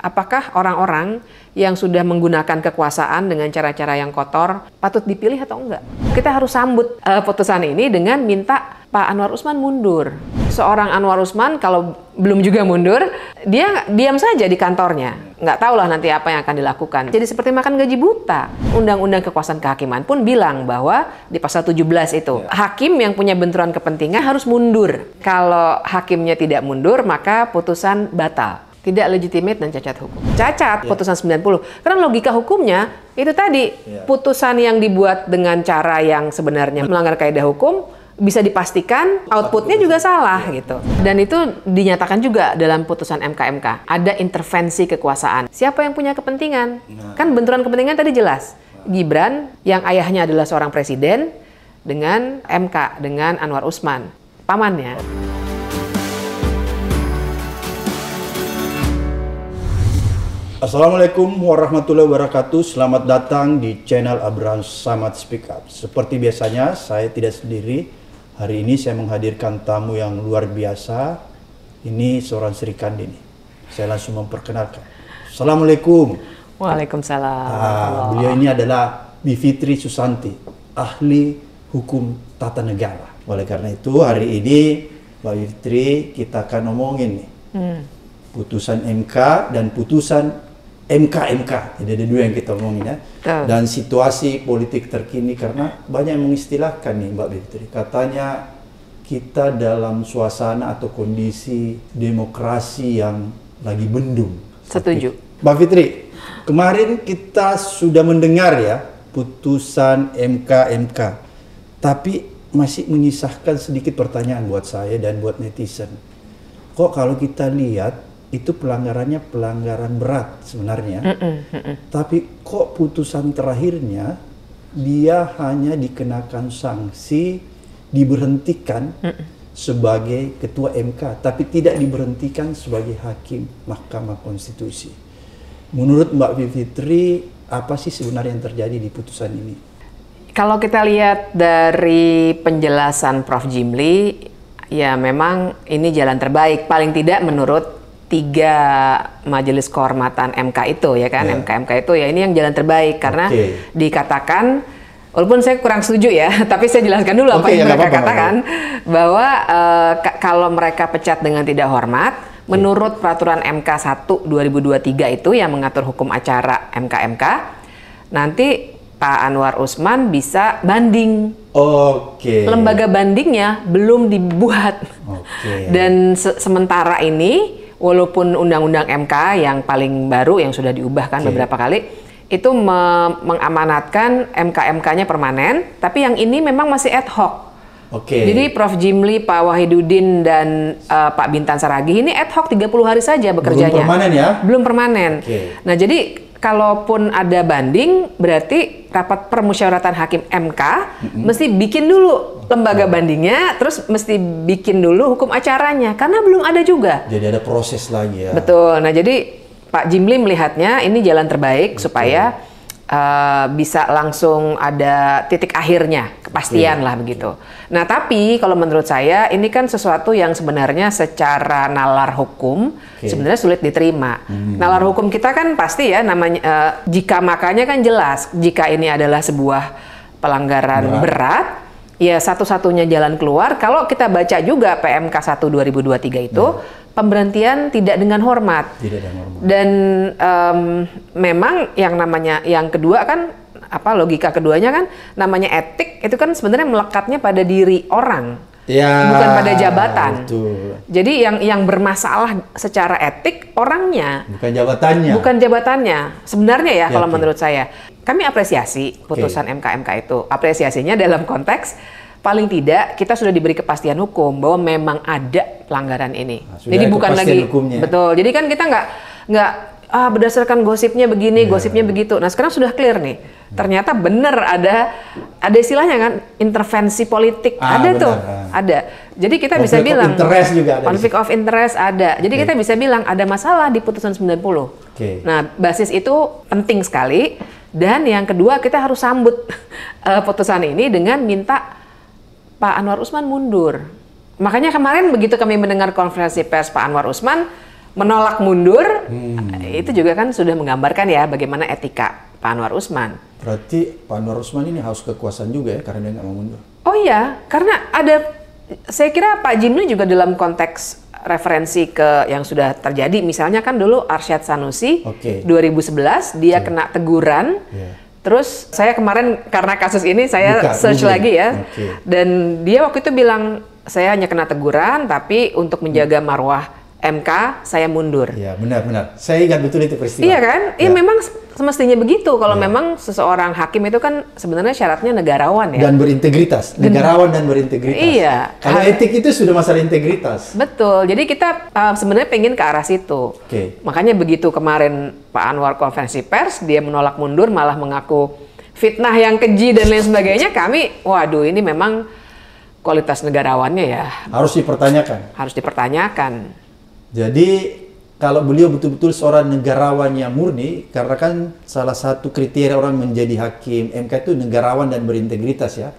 Apakah orang-orang yang sudah menggunakan kekuasaan dengan cara-cara yang kotor patut dipilih atau enggak? Kita harus sambut uh, putusan ini dengan minta Pak Anwar Usman mundur. Seorang Anwar Usman kalau belum juga mundur, dia diam saja di kantornya. Nggak tahulah nanti apa yang akan dilakukan. Jadi seperti makan gaji buta. Undang-undang kekuasaan kehakiman pun bilang bahwa di pasal 17 itu, ya. hakim yang punya benturan kepentingan harus mundur. Kalau hakimnya tidak mundur, maka putusan batal tidak legitimate dan cacat hukum. Cacat yeah. putusan 90. Karena logika hukumnya itu tadi yeah. putusan yang dibuat dengan cara yang sebenarnya melanggar kaidah hukum bisa dipastikan outputnya juga salah iya. gitu. Dan itu dinyatakan juga dalam putusan MKMK. Ada intervensi kekuasaan. Siapa yang punya kepentingan? Nah. Kan benturan kepentingan tadi jelas. Nah. Gibran yang ayahnya adalah seorang presiden dengan MK, dengan Anwar Usman, pamannya. Assalamualaikum warahmatullahi wabarakatuh. Selamat datang di channel Abraham Samad Speak Up. Seperti biasanya, saya tidak sendiri. Hari ini saya menghadirkan tamu yang luar biasa. Ini seorang Sri Kandini. Saya langsung memperkenalkan. Assalamualaikum. Waalaikumsalam. Ah, beliau ini adalah Bivitri Susanti, ahli hukum tata negara. Oleh karena itu, hari ini Mbak Bivitri kita akan ngomongin nih. Hmm. Putusan MK dan putusan MK MK jadi ada dua yang kita omongin ya dan situasi politik terkini karena banyak yang mengistilahkan nih Mbak Fitri katanya kita dalam suasana atau kondisi demokrasi yang lagi mendung setuju Mbak Fitri kemarin kita sudah mendengar ya putusan MK MK tapi masih menyisahkan sedikit pertanyaan buat saya dan buat netizen kok kalau kita lihat itu pelanggarannya pelanggaran berat sebenarnya. Mm -mm, mm Tapi kok putusan terakhirnya dia hanya dikenakan sanksi diberhentikan sebagai ketua MK tapi tidak diberhentikan sebagai hakim Mahkamah Konstitusi. Menurut Mbak Fitri apa sih sebenarnya yang terjadi di putusan ini? Kalau kita lihat dari penjelasan Prof Jimli ya memang ini jalan terbaik paling tidak menurut tiga majelis kehormatan MK itu ya kan yeah. MK MK itu ya ini yang jalan terbaik karena okay. dikatakan walaupun saya kurang setuju ya tapi saya jelaskan dulu okay, apa yang ya, mereka apa, katakan apa. bahwa e, kalau mereka pecat dengan tidak hormat yeah. menurut peraturan MK 1 2023 itu yang mengatur hukum acara MK MK nanti Pak Anwar Usman bisa banding. Oke. Okay. Lembaga bandingnya belum dibuat. Oke. Okay. Dan se sementara ini walaupun undang-undang MK yang paling baru yang sudah diubahkan okay. beberapa kali itu me mengamanatkan MK-MK-nya permanen, tapi yang ini memang masih ad hoc. Oke. Okay. Jadi Prof. Jimli, Pak Wahiduddin dan uh, Pak Bintan Saragi ini ad hoc 30 hari saja bekerjanya. Belum permanen ya? Belum permanen. Okay. Nah, jadi kalaupun ada banding, berarti rapat permusyawaratan hakim MK mm-hmm. mesti bikin dulu lembaga nah. bandingnya, terus mesti bikin dulu hukum acaranya, karena belum ada juga. Jadi ada proses lagi ya. Betul. Nah jadi Pak Jimli melihatnya ini jalan terbaik Betul. supaya uh, bisa langsung ada titik akhirnya, kepastian yeah. lah begitu. Nah, tapi kalau menurut saya ini kan sesuatu yang sebenarnya secara nalar hukum okay. sebenarnya sulit diterima. Hmm. Nalar hukum kita kan pasti ya namanya uh, jika makanya kan jelas jika ini adalah sebuah pelanggaran berat, berat ya satu-satunya jalan keluar kalau kita baca juga PMK 1 2023 itu hmm pemberhentian tidak dengan hormat. Tidak dengan hormat. Dan um, memang yang namanya yang kedua kan apa logika keduanya kan namanya etik itu kan sebenarnya melekatnya pada diri orang. Ya, bukan pada jabatan. Itu. Jadi yang yang bermasalah secara etik orangnya, bukan jabatannya. Bukan jabatannya. Sebenarnya ya, ya kalau okay. menurut saya, kami apresiasi putusan okay. itu. Apresiasinya dalam konteks paling tidak kita sudah diberi kepastian hukum bahwa memang ada pelanggaran ini. Nah, jadi bukan lagi hukumnya. betul. Jadi kan kita nggak nggak ah, berdasarkan gosipnya begini, yeah. gosipnya begitu. Nah sekarang sudah clear nih, ternyata benar ada ada istilahnya kan intervensi politik ah, ada benar, tuh, ah. ada. Jadi kita conflict bisa bilang interest juga ada conflict of interest ada. Jadi okay. kita bisa bilang ada masalah di putusan 90. Okay. Nah basis itu penting sekali. Dan yang kedua kita harus sambut uh, putusan ini dengan minta Pak Anwar Usman mundur Makanya kemarin begitu kami mendengar konferensi pers Pak Anwar Usman menolak mundur, hmm. itu juga kan sudah menggambarkan ya bagaimana etika Pak Anwar Usman. Berarti Pak Anwar Usman ini haus kekuasaan juga ya karena dia nggak mau mundur. Oh iya, karena ada saya kira Pak Jimnu juga dalam konteks referensi ke yang sudah terjadi misalnya kan dulu Arsyad Sanusi okay. 2011 dia okay. kena teguran yeah. Terus saya kemarin karena kasus ini saya Buka, search ini. lagi ya. Okay. Dan dia waktu itu bilang saya hanya kena teguran, tapi untuk menjaga hmm. marwah MK saya mundur. Iya benar-benar. Saya ingat betul itu peristiwa. Iya kan? Iya ya, memang semestinya begitu. Kalau ya. memang seseorang hakim itu kan sebenarnya syaratnya negarawan ya. Dan berintegritas. Negarawan dan berintegritas. Iya. Karena etik itu sudah masalah integritas. Betul. Jadi kita uh, sebenarnya pengen ke arah situ. Oke. Okay. Makanya begitu kemarin Pak Anwar konferensi pers dia menolak mundur malah mengaku fitnah yang keji dan lain sebagainya. Kami, waduh ini memang kualitas negarawannya ya harus dipertanyakan. Harus dipertanyakan. Jadi kalau beliau betul-betul seorang negarawan yang murni, karena kan salah satu kriteria orang menjadi hakim MK itu negarawan dan berintegritas ya.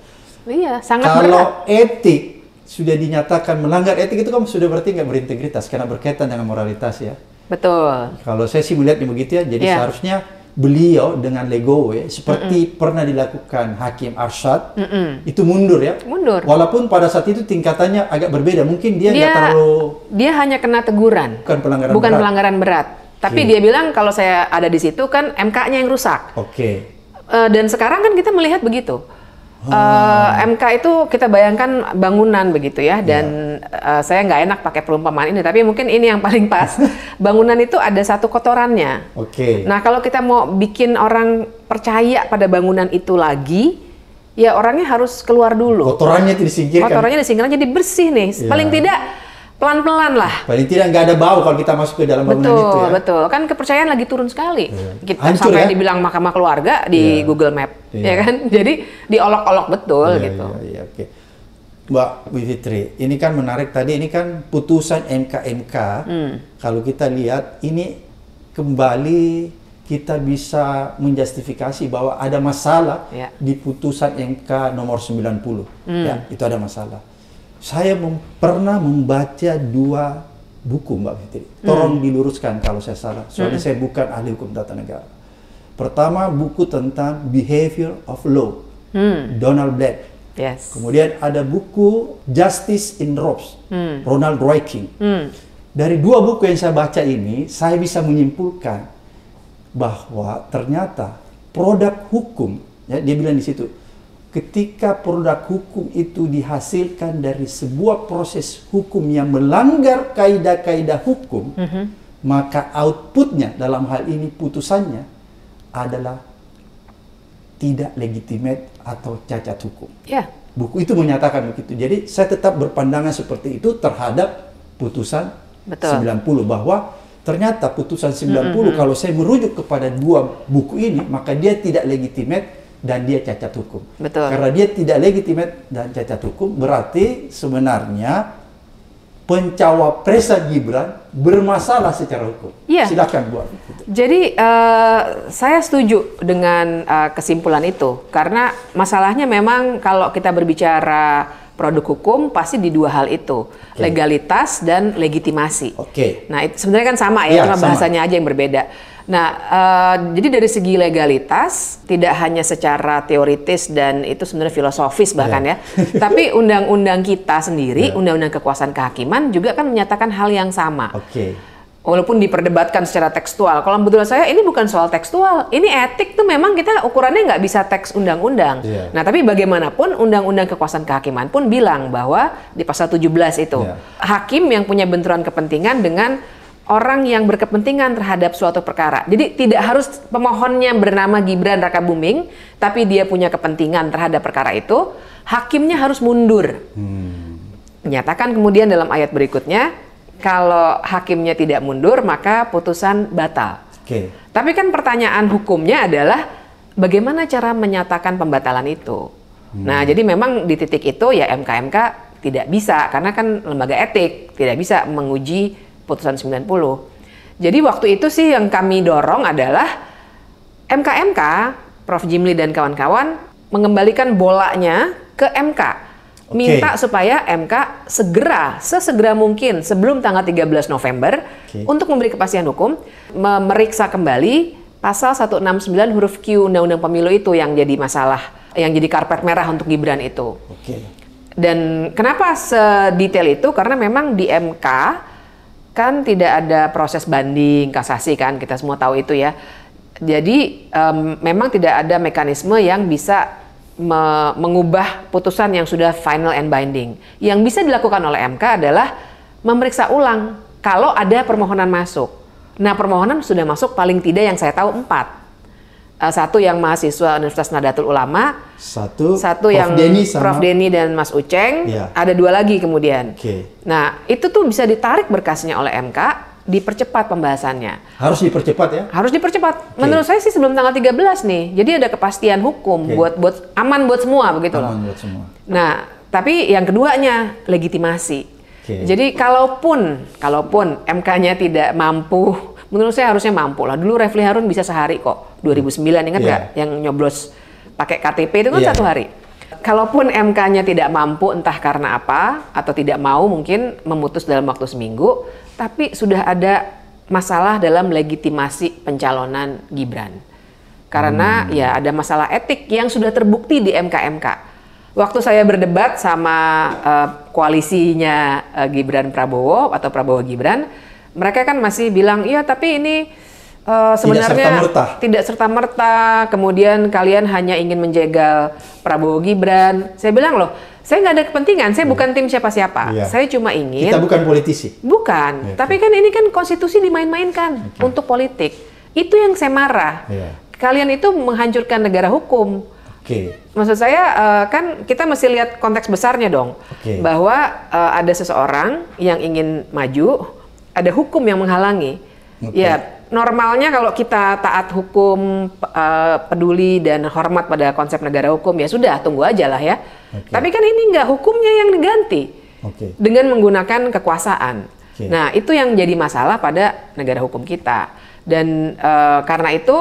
Iya, sangat Kalau berat. etik sudah dinyatakan melanggar etik itu kamu sudah berarti nggak berintegritas karena berkaitan dengan moralitas ya. Betul. Kalau saya sih melihatnya begitu ya, jadi yeah. seharusnya beliau dengan legowo ya, seperti mm -mm. pernah dilakukan Hakim Arshad, mm -mm. itu mundur ya. Mundur. Walaupun pada saat itu tingkatannya agak berbeda, mungkin dia nggak terlalu. Dia hanya kena teguran. Bukan pelanggaran. Bukan berat. pelanggaran berat. Tapi okay. dia bilang kalau saya ada di situ kan MK-nya yang rusak. Oke. Okay. Uh, eh, dan sekarang kan kita melihat begitu Uh, eh, MK itu kita bayangkan bangunan begitu ya, dan yeah. Iya. uh, saya nggak enak pakai perumpamaan ini, tapi mungkin ini yang paling pas. bangunan itu ada satu kotorannya. Oke. Okay. Nah kalau kita mau bikin orang percaya pada bangunan itu lagi, ya orangnya harus keluar dulu. Kotorannya disingkirkan. Kotorannya disingkirkan jadi bersih nih. Yeah. Paling tidak pelan-pelan lah. Paling tidak nggak ada bau kalau kita masuk ke dalam bangunan betul, itu ya. Betul, betul. Kan kepercayaan lagi turun sekali. Yeah. Kita Hancur, sampai ya? dibilang mahkamah keluarga di yeah. Google Map, yeah. ya kan? Jadi diolok-olok betul yeah, gitu. Iya, yeah, yeah, oke. Okay. Mbak Fitri, ini kan menarik tadi ini kan putusan MK-MK. Hmm. Kalau kita lihat ini kembali kita bisa menjustifikasi bahwa ada masalah yeah. di putusan MK nomor 90. Hmm. Ya, itu ada masalah saya mem pernah membaca dua buku Mbak Fitri. Hmm. Tolong hmm. diluruskan kalau saya salah. Soalnya hmm. saya bukan ahli hukum tata negara. Pertama buku tentang Behavior of Law, hmm. Donald Black. Yes. Kemudian ada buku Justice in Robes, hmm. Ronald Roy Hmm. Dari dua buku yang saya baca ini, saya bisa menyimpulkan bahwa ternyata produk hukum, ya, dia bilang di situ, ketika produk hukum itu dihasilkan dari sebuah proses hukum yang melanggar kaidah-kaidah hukum, mm -hmm. maka outputnya dalam hal ini putusannya adalah tidak legitimate atau cacat hukum. Yeah. Buku itu menyatakan begitu. Jadi saya tetap berpandangan seperti itu terhadap putusan Betul. 90 bahwa ternyata putusan 90 mm -hmm. kalau saya merujuk kepada dua buku ini maka dia tidak legitimate dan dia cacat hukum. Betul. Karena dia tidak legitimate dan cacat hukum, berarti sebenarnya pencawapresan Gibran bermasalah secara hukum. Iya. Silakan buat. Jadi uh, saya setuju dengan uh, kesimpulan itu karena masalahnya memang kalau kita berbicara produk hukum pasti di dua hal itu okay. legalitas dan legitimasi. Oke. Okay. Nah sebenarnya kan sama ya, ya cuma sama. bahasanya aja yang berbeda. Nah, uh, jadi dari segi legalitas tidak hanya secara teoritis dan itu sebenarnya filosofis bahkan yeah. ya, tapi undang-undang kita sendiri, yeah. undang-undang kekuasaan kehakiman juga kan menyatakan hal yang sama. Oke. Okay. Walaupun diperdebatkan secara tekstual, kalau menurut saya ini bukan soal tekstual, ini etik tuh memang kita ukurannya nggak bisa teks undang-undang. Yeah. Nah, tapi bagaimanapun undang-undang kekuasaan kehakiman pun bilang bahwa di pasal 17 itu yeah. hakim yang punya benturan kepentingan dengan orang yang berkepentingan terhadap suatu perkara. Jadi tidak harus pemohonnya bernama Gibran Raka Buming, tapi dia punya kepentingan terhadap perkara itu, hakimnya harus mundur. Hmm. Menyatakan kemudian dalam ayat berikutnya, kalau hakimnya tidak mundur maka putusan batal. Okay. Tapi kan pertanyaan hukumnya adalah bagaimana cara menyatakan pembatalan itu. Hmm. Nah jadi memang di titik itu ya MKMK -MK tidak bisa karena kan lembaga etik tidak bisa menguji putusan 90. Jadi waktu itu sih yang kami dorong adalah MKMK, Prof. Jimli dan kawan-kawan mengembalikan bolanya ke MK minta okay. supaya MK segera, sesegera mungkin sebelum tanggal 13 November okay. untuk memberi kepastian hukum memeriksa kembali pasal 169 huruf Q Undang-Undang Pemilu itu yang jadi masalah, yang jadi karpet merah untuk Gibran itu. Okay. Dan kenapa sedetail itu? Karena memang di MK kan tidak ada proses banding kasasi kan kita semua tahu itu ya jadi um, memang tidak ada mekanisme yang bisa me mengubah putusan yang sudah final and binding yang bisa dilakukan oleh MK adalah memeriksa ulang kalau ada permohonan masuk nah permohonan sudah masuk paling tidak yang saya tahu empat uh, satu yang mahasiswa Universitas Nadatul Ulama, satu, satu Prof. yang Denny sama, Prof Denny dan Mas Uceng, ya. ada dua lagi kemudian. Okay. Nah itu tuh bisa ditarik berkasnya oleh MK, dipercepat pembahasannya. Harus dipercepat ya? Harus dipercepat. Okay. Menurut saya sih sebelum tanggal 13 nih. Jadi ada kepastian hukum okay. buat buat aman buat semua begitu aman loh. Aman buat semua. Nah, tapi yang keduanya legitimasi. Okay. Jadi kalaupun kalaupun MK-nya tidak mampu menurut saya harusnya mampu lah. Dulu Refli Harun bisa sehari kok. 2009 ingat iya. nggak yeah. yang nyoblos pakai KTP itu kan yeah. satu hari. Kalaupun MK-nya tidak mampu entah karena apa atau tidak mau mungkin memutus dalam waktu seminggu, tapi sudah ada masalah dalam legitimasi pencalonan Gibran. Karena hmm. ya ada masalah etik yang sudah terbukti di MK-MK. Waktu saya berdebat sama uh, koalisinya uh, Gibran Prabowo atau Prabowo Gibran, mereka kan masih bilang iya tapi ini uh, sebenarnya tidak serta, merta. tidak serta merta kemudian kalian hanya ingin menjegal Prabowo Gibran saya bilang loh saya nggak ada kepentingan saya hmm. bukan tim siapa-siapa yeah. saya cuma ingin kita bukan politisi bukan yeah, tapi kan ini kan konstitusi dimain-mainkan okay. untuk politik itu yang saya marah yeah. kalian itu menghancurkan negara hukum Oke. Okay. Maksud saya uh, kan kita mesti lihat konteks besarnya dong, okay. bahwa uh, ada seseorang yang ingin maju, ada hukum yang menghalangi. Okay. Ya normalnya kalau kita taat hukum, uh, peduli dan hormat pada konsep negara hukum ya sudah tunggu aja lah ya. Okay. Tapi kan ini nggak hukumnya yang diganti okay. dengan menggunakan kekuasaan. Okay. Nah itu yang jadi masalah pada negara hukum kita dan uh, karena itu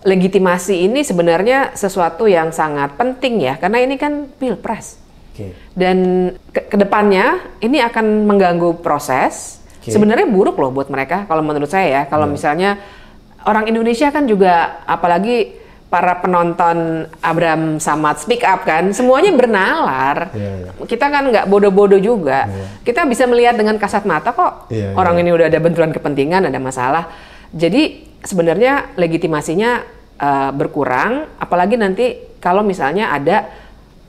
legitimasi ini sebenarnya sesuatu yang sangat penting ya karena ini kan pilpres. Okay. Dan ke kedepannya ini akan mengganggu proses Okay. Sebenarnya buruk loh buat mereka kalau menurut saya ya. Kalau yeah. misalnya orang Indonesia kan juga apalagi para penonton Abraham Samad Speak Up kan semuanya bernalar. Yeah, yeah. Kita kan nggak bodoh-bodoh juga. Yeah. Kita bisa melihat dengan kasat mata kok yeah, iya, orang yeah. ini udah ada benturan kepentingan, ada masalah. Jadi sebenarnya legitimasinya uh, berkurang apalagi nanti kalau misalnya ada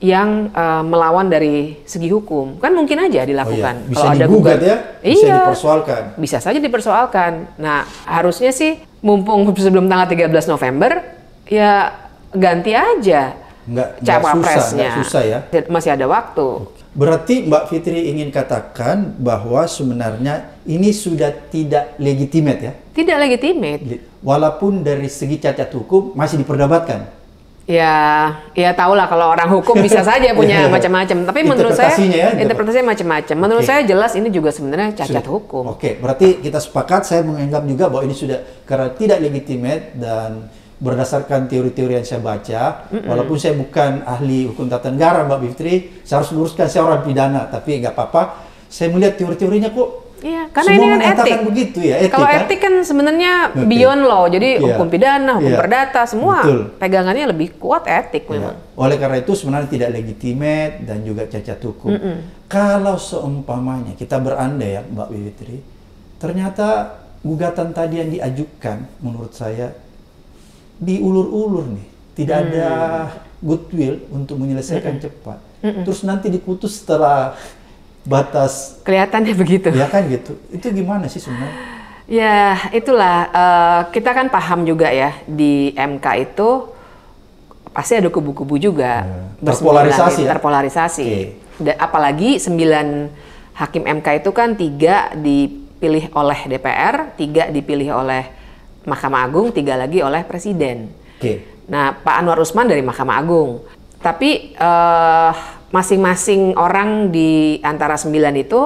yang uh, melawan dari segi hukum kan mungkin aja dilakukan oh, iya. bisa kalau ada gugat ya bisa iya, dipersoalkan bisa saja dipersoalkan nah harusnya sih mumpung sebelum tanggal 13 November ya ganti aja nggak, cawapresnya susah, susah ya masih ada waktu berarti Mbak Fitri ingin katakan bahwa sebenarnya ini sudah tidak legitimate ya tidak legitimate walaupun dari segi cacat hukum masih diperdebatkan ya ya tau lah kalau orang hukum bisa saja punya macam-macam tapi menurut saya ya, gitu. interpretasinya macam-macam menurut okay. saya jelas ini juga sebenarnya cacat sudah. hukum oke okay. berarti kita sepakat saya menganggap juga bahwa ini sudah karena tidak legitimate dan berdasarkan teori-teori yang saya baca mm -mm. walaupun saya bukan ahli hukum tata negara Mbak Bivitri saya harus luruskan saya orang pidana tapi nggak apa-apa saya melihat teori-teorinya kok Iya, karena Semua ini kan etik. begitu ya, etik. Kalau kan? etik kan, sebenarnya okay. beyond law, jadi yeah. hukum pidana, hukum yeah. perdata, semua Betul. pegangannya lebih kuat etik yeah. memang. Oleh karena itu sebenarnya tidak legitimate dan juga cacat hukum. Mm -mm. Kalau seumpamanya kita berandai ya Mbak Wiwitri, ternyata gugatan tadi yang diajukan menurut saya diulur-ulur nih, tidak mm. ada hmm. goodwill untuk menyelesaikan mm -mm. cepat. Mm -mm. Terus nanti diputus setelah batas kelihatannya begitu ya kan gitu itu gimana sih sebenarnya ya itulah uh, kita kan paham juga ya di MK itu pasti ada kubu-kubu juga ya. terpolarisasi ya? terpolarisasi okay. apalagi sembilan hakim MK itu kan tiga dipilih oleh DPR tiga dipilih oleh Mahkamah Agung tiga lagi oleh Presiden okay. nah Pak Anwar Usman dari Mahkamah Agung tapi uh, masing-masing orang di antara sembilan itu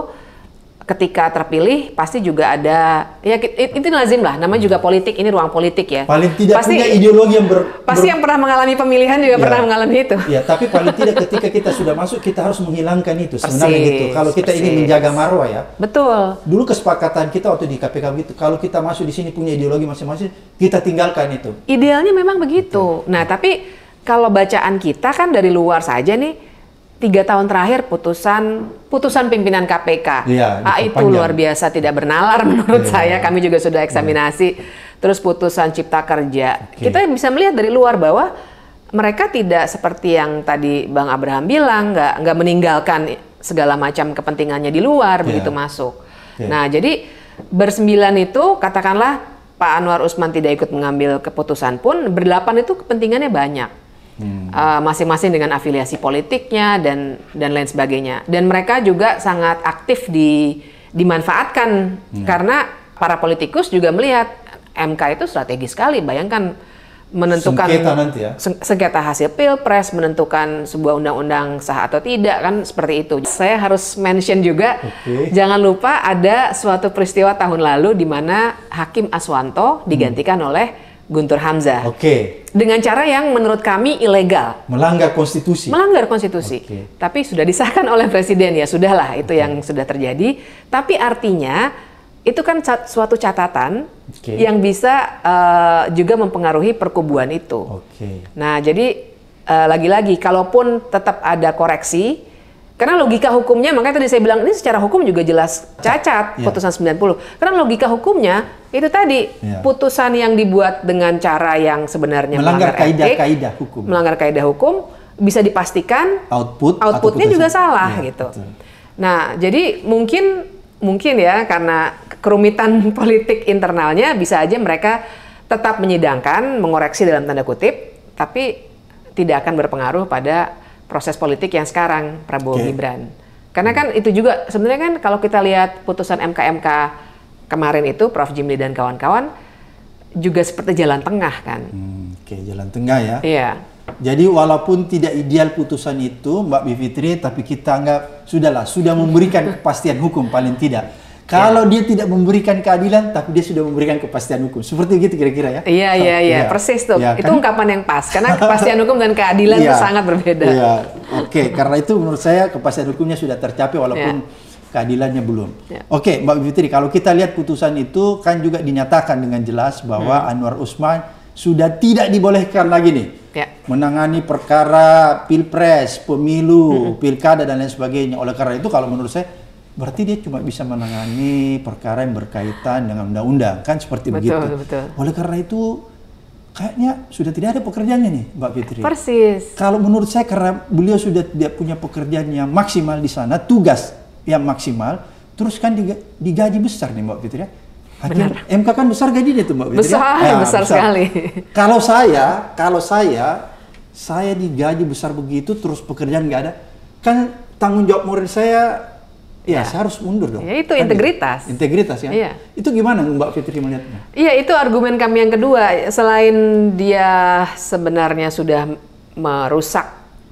ketika terpilih pasti juga ada ya itu lazim lah namanya juga politik ini ruang politik ya paling tidak pasti, punya ideologi yang ber, pasti ber, yang pernah mengalami pemilihan juga ya, pernah mengalami itu ya tapi paling tidak ketika kita sudah masuk kita harus menghilangkan itu sebenarnya gitu. persis, gitu kalau kita persis. ingin menjaga marwah ya betul dulu kesepakatan kita waktu di KPK begitu kalau kita masuk di sini punya ideologi masing-masing kita tinggalkan itu idealnya memang begitu betul. nah tapi kalau bacaan kita kan dari luar saja nih tiga tahun terakhir putusan putusan pimpinan KPK ya, ah, itu luar biasa tidak bernalar menurut ya. saya kami juga sudah eksaminasi ya. terus putusan Cipta Kerja okay. kita bisa melihat dari luar bahwa mereka tidak seperti yang tadi Bang Abraham bilang nggak nggak meninggalkan segala macam kepentingannya di luar ya. begitu masuk ya. nah jadi bersembilan itu katakanlah Pak Anwar Usman tidak ikut mengambil keputusan pun berdelapan itu kepentingannya banyak Hmm. Eh, masing-masing hmm. uh, dengan afiliasi politiknya dan dan lain sebagainya. Dan mereka juga sangat aktif di dimanfaatkan hmm. karena para politikus juga melihat MK itu strategis sekali. Bayangkan menentukan sengketa nanti ya. Sengketa hasil pilpres, menentukan sebuah undang-undang sah atau tidak kan seperti itu. Saya harus mention juga okay. jangan lupa ada suatu peristiwa tahun lalu di mana Hakim Aswanto digantikan hmm. oleh Guntur Hamzah. Oke. Okay. Dengan cara yang menurut kami ilegal. Melanggar konstitusi. Melanggar konstitusi. Okay. Tapi sudah disahkan oleh presiden ya sudahlah itu okay. yang sudah terjadi. Tapi artinya itu kan suatu catatan okay. yang bisa uh, juga mempengaruhi perkubuan itu. Oke. Okay. Nah jadi eh, lagi-lagi uh, lagi -lagi, kalaupun tetap ada koreksi karena logika hukumnya, makanya tadi saya bilang ini secara hukum juga jelas cacat yeah. putusan 90. Karena logika hukumnya itu tadi yeah. putusan yang dibuat dengan cara yang sebenarnya melanggar kaidah-kaidah hukum. Melanggar kaidah hukum bisa dipastikan output outputnya juga salah yeah, gitu. Betul. Nah, jadi mungkin mungkin ya karena kerumitan politik internalnya bisa aja mereka tetap menyidangkan, mengoreksi dalam tanda kutip, tapi tidak akan berpengaruh pada proses politik yang sekarang Prabowo okay. Gibran. Karena kan itu juga sebenarnya kan kalau kita lihat putusan MKMK kemarin itu Prof Jimli dan kawan-kawan juga seperti jalan tengah kan. Hmm, Oke, okay, jalan tengah ya. Iya. Jadi walaupun tidak ideal putusan itu Mbak Bivitri, tapi kita anggap sudahlah sudah memberikan kepastian hukum paling tidak. Kalau ya. dia tidak memberikan keadilan, tapi dia sudah memberikan kepastian hukum. Seperti gitu kira-kira ya? Iya, iya, iya. iya. Persis tuh. Ya, itu kan? ungkapan yang pas. Karena kepastian hukum dan keadilan itu iya. sangat berbeda. Iya, oke. Okay. Karena itu menurut saya kepastian hukumnya sudah tercapai walaupun iya. keadilannya belum. Ya. Oke, okay, Mbak Fitri, kalau kita lihat putusan itu kan juga dinyatakan dengan jelas bahwa hmm. Anwar Usman sudah tidak dibolehkan lagi nih ya. menangani perkara pilpres, pemilu, hmm. pilkada dan lain sebagainya. Oleh karena itu, kalau menurut saya berarti dia cuma bisa menangani perkara yang berkaitan dengan undang-undang kan seperti betul, begitu. Betul. Oleh karena itu kayaknya sudah tidak ada pekerjaannya nih Mbak Fitri. Persis. Kalau menurut saya karena beliau sudah tidak punya pekerjaan yang maksimal di sana, tugas yang maksimal, terus kan digaji besar nih Mbak Fitri ya. Benar. MK kan besar gajinya tuh Mbak Fitri. Ya? Besar, nah, besar, besar sekali. Kalau saya, kalau saya saya digaji besar begitu terus pekerjaan nggak ada, kan tanggung jawab moral saya Ya, ya saya harus mundur dong. Ya itu kan integritas. Ya? Integritas ya. ya. Itu gimana Mbak Fitri melihatnya? Iya itu argumen kami yang kedua. Selain dia sebenarnya sudah merusak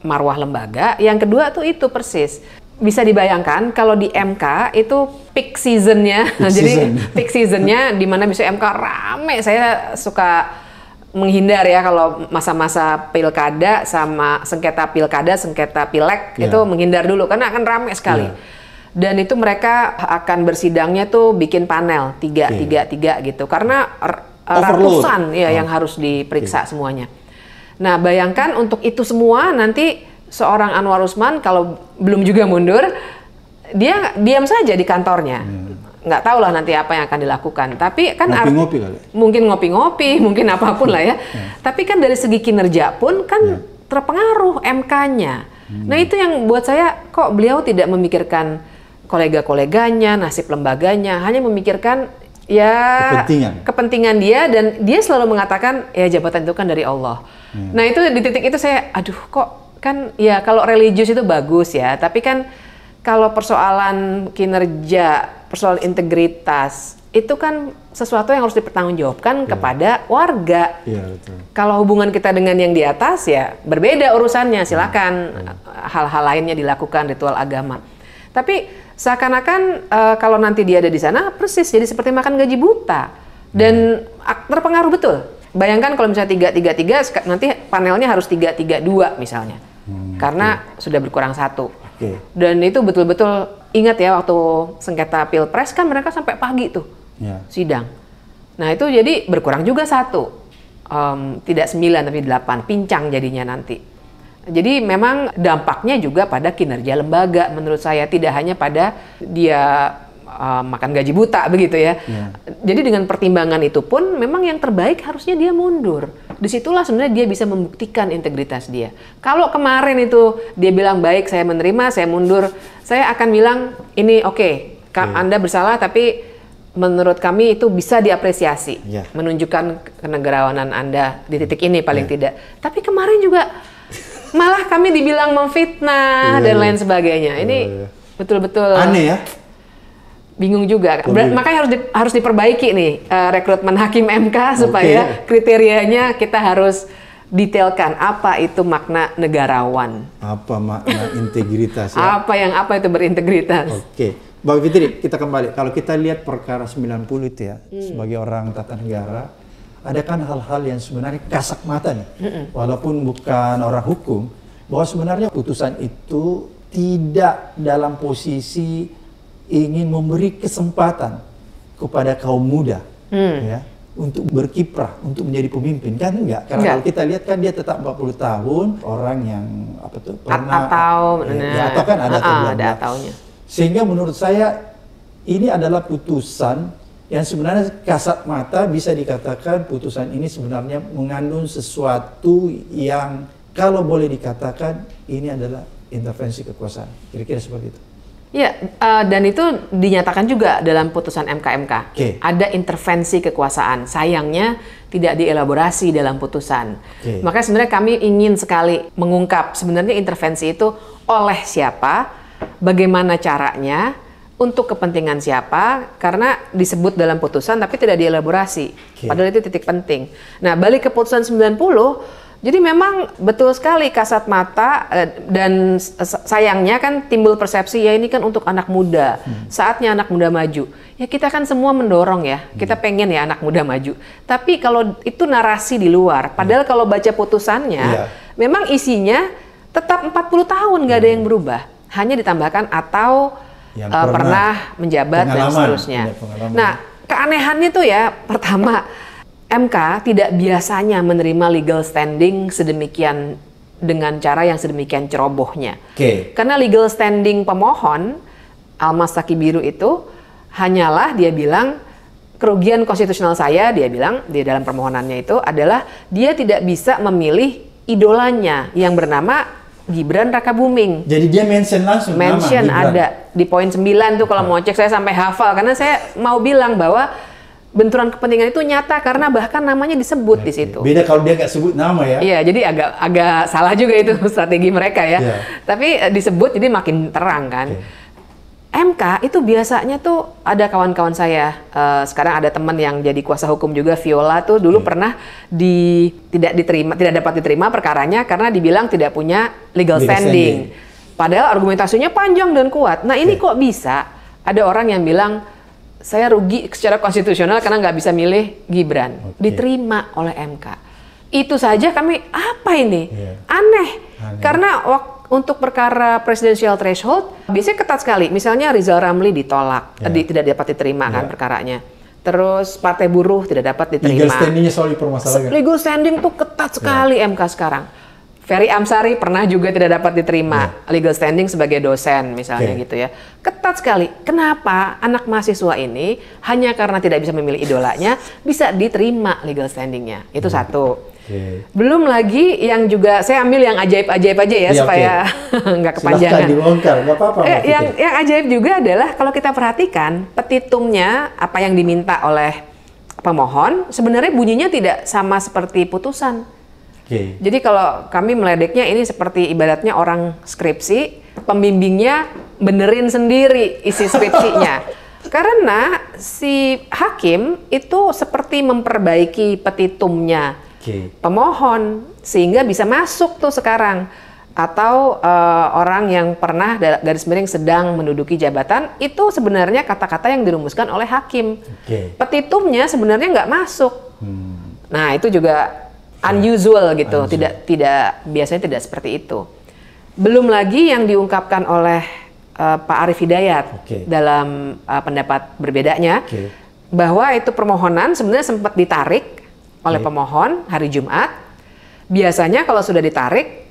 marwah lembaga, yang kedua tuh itu persis. Bisa dibayangkan kalau di MK itu peak seasonnya, season. jadi peak seasonnya di mana bisa MK rame. Saya suka menghindar ya kalau masa-masa pilkada sama sengketa pilkada, sengketa pilek yeah. itu menghindar dulu karena akan rame sekali. Yeah dan itu mereka akan bersidangnya tuh bikin panel tiga okay. tiga tiga gitu karena eh, Overload. ratusan ya oh. yang harus diperiksa okay. semuanya. Nah bayangkan untuk itu semua nanti seorang Anwar Usman kalau belum juga mundur dia diam saja di kantornya. Hmm. Nggak tahu lah nanti apa yang akan dilakukan. Tapi kan ngopi -ngopi kali. Ya? mungkin ngopi-ngopi, hmm. mungkin apapun lah ya. yeah. Hmm. Tapi kan dari segi kinerja pun kan yeah. terpengaruh MK-nya. Hmm. Nah itu yang buat saya kok beliau tidak memikirkan kolega-koleganya, nasib lembaganya, hanya memikirkan ya kepentingan. kepentingan dia dan dia selalu mengatakan ya jabatan itu kan dari Allah. Hmm. Nah itu di titik itu saya aduh kok kan ya kalau religius itu bagus ya tapi kan kalau persoalan kinerja persoalan integritas itu kan sesuatu yang harus dipertanggungjawabkan yeah. kepada warga. Yeah, iya, Kalau hubungan kita dengan yang di atas ya berbeda urusannya silakan hmm, hmm. hal-hal yeah. lainnya dilakukan ritual agama. Tapi seakan-akan uh, kalau nanti dia ada di sana persis jadi seperti makan gaji buta dan hmm. terpengaruh betul. Bayangkan kalau misalnya tiga tiga tiga nanti panelnya harus tiga tiga dua misalnya hmm, karena okay. sudah berkurang satu. Okay. Dan itu betul-betul ingat ya waktu sengketa pilpres kan mereka sampai pagi tuh yeah. sidang. Nah itu jadi berkurang juga satu, um, tidak sembilan tapi delapan, pincang jadinya nanti. Jadi memang dampaknya juga pada kinerja lembaga menurut saya tidak hanya pada dia uh, makan gaji buta begitu ya. Yeah. Jadi dengan pertimbangan itu pun memang yang terbaik harusnya dia mundur. Disitulah sebenarnya dia bisa membuktikan integritas dia. Kalau kemarin itu dia bilang baik saya menerima saya mundur, saya akan bilang ini oke okay, iya. yeah. Anda bersalah tapi menurut kami itu bisa diapresiasi, yeah. menunjukkan kenegarawanan Anda di titik ini paling yeah. tidak. Tapi kemarin juga malah kami dibilang memfitnah yeah. dan iya. lain sebagainya. Ini betul iya, iya. betul-betul eh, aneh ya. Bingung juga. Ber makanya harus di harus diperbaiki nih uh, rekrutmen hakim MK okay. supaya kriterianya kita harus detailkan apa itu makna negarawan. Apa makna integritas ya? apa yang apa itu berintegritas? Oke. Okay. Mbak Fitri, kita kembali. Kalau kita lihat perkara 90 itu ya, hmm. sebagai orang tata negara, ada kan hal-hal yang sebenarnya kasak mata nih, mm -mm. walaupun bukan orang hukum, bahwa sebenarnya putusan itu tidak dalam posisi ingin memberi kesempatan kepada kaum muda, mm. ya, untuk berkiprah, untuk menjadi pemimpin kan enggak? Karena enggak. kalau kita lihat kan dia tetap 40 tahun, orang yang apa tuh pernah atau ya, ya, atau kan ada, uh, ada tahunnya. Sehingga menurut saya ini adalah putusan yang sebenarnya kasat mata bisa dikatakan putusan ini sebenarnya mengandung sesuatu yang kalau boleh dikatakan ini adalah intervensi kekuasaan. Kira-kira seperti itu. Ya, uh, dan itu dinyatakan juga dalam putusan MKMK. Okay. Ada intervensi kekuasaan. Sayangnya tidak dielaborasi dalam putusan. Okay. Makanya sebenarnya kami ingin sekali mengungkap sebenarnya intervensi itu oleh siapa, bagaimana caranya, untuk kepentingan siapa karena disebut dalam putusan tapi tidak dielaborasi. Okay. Iya. Padahal itu titik penting. Nah, balik ke putusan 90 jadi memang betul sekali kasat mata eh, dan eh, sayangnya kan timbul persepsi ya ini kan untuk anak muda. Hmm. Saatnya anak muda maju. Ya kita kan semua mendorong ya. Kita hmm. pengen ya anak muda maju. Tapi kalau itu narasi di luar. Padahal hmm. kalau baca putusannya iya. memang isinya tetap 40 tahun nggak ada yang berubah. Hanya ditambahkan atau Eh, pernah, pernah menjabat dan seterusnya. Nah, keanehannya tuh ya pertama MK tidak biasanya menerima legal standing sedemikian dengan cara yang sedemikian cerobohnya. Okay. Karena legal standing pemohon Almas Saki Biru itu hanyalah dia bilang kerugian konstitusional saya dia bilang di dalam permohonannya itu adalah dia tidak bisa memilih idolanya yang bernama Gibran Raka Buming. Jadi dia mention langsung mention nama Gibran. ada di poin 9 tuh kalau nah. mau cek saya sampai hafal karena saya mau bilang bahwa benturan kepentingan itu nyata karena bahkan namanya disebut Oke. di situ. Beda kalau dia nggak sebut nama ya. Iya, jadi agak agak salah juga itu strategi mereka ya. Iya. Tapi eh, disebut jadi makin terang kan. Oke. MK itu biasanya tuh ada kawan-kawan saya uh, sekarang ada teman yang jadi kuasa hukum juga Viola tuh dulu Oke. Iya. pernah di tidak diterima tidak dapat diterima perkaranya karena dibilang tidak punya legal, legal standing. standing. Padahal argumentasinya panjang dan kuat. Nah ini iya. kok bisa ada orang yang bilang saya rugi secara konstitusional karena nggak bisa milih Gibran. Okay. Diterima oleh MK. Itu saja kami apa ini? Yeah. Aneh. Aneh. Karena untuk perkara presidensial threshold biasanya ketat sekali. Misalnya Rizal Ramli ditolak, yeah. di, tidak dapat diterima yeah. kan iya. perkaranya. Terus partai buruh tidak dapat diterima. Legal standingnya soal permasalahan. Legal standing tuh ketat sekali yeah. MK sekarang. Ferry Amsari pernah juga tidak dapat diterima yeah. legal standing sebagai dosen misalnya okay. Iya. gitu ya. Ketat sekali. Kenapa anak mahasiswa ini hanya karena tidak bisa memilih idolanya bisa diterima legal standingnya? Itu hmm. satu. Okay. Iya. Belum lagi yang juga saya ambil yang ajaib-ajaib aja ya, ya supaya okay. nggak kepanjangan. Silahkan nggak apa-apa. Eh, yang yang ajaib juga adalah kalau kita perhatikan petitumnya apa yang diminta oleh pemohon sebenarnya bunyinya tidak sama seperti putusan. Okay. Jadi kalau kami meledeknya ini seperti ibaratnya orang skripsi, pembimbingnya benerin sendiri isi skripsinya. Karena si hakim itu seperti memperbaiki petitumnya okay. pemohon sehingga bisa masuk tuh sekarang atau uh, orang yang pernah garis miring sedang menduduki jabatan itu sebenarnya kata-kata yang dirumuskan oleh hakim. Okay. Petitumnya sebenarnya nggak masuk. Hmm. Nah itu juga unusual gitu, unusual. tidak tidak biasanya tidak seperti itu. Belum lagi yang diungkapkan oleh uh, Pak Arief Hidayat okay. dalam uh, pendapat berbedanya okay. bahwa itu permohonan sebenarnya sempat ditarik oleh okay. pemohon hari Jumat. Biasanya kalau sudah ditarik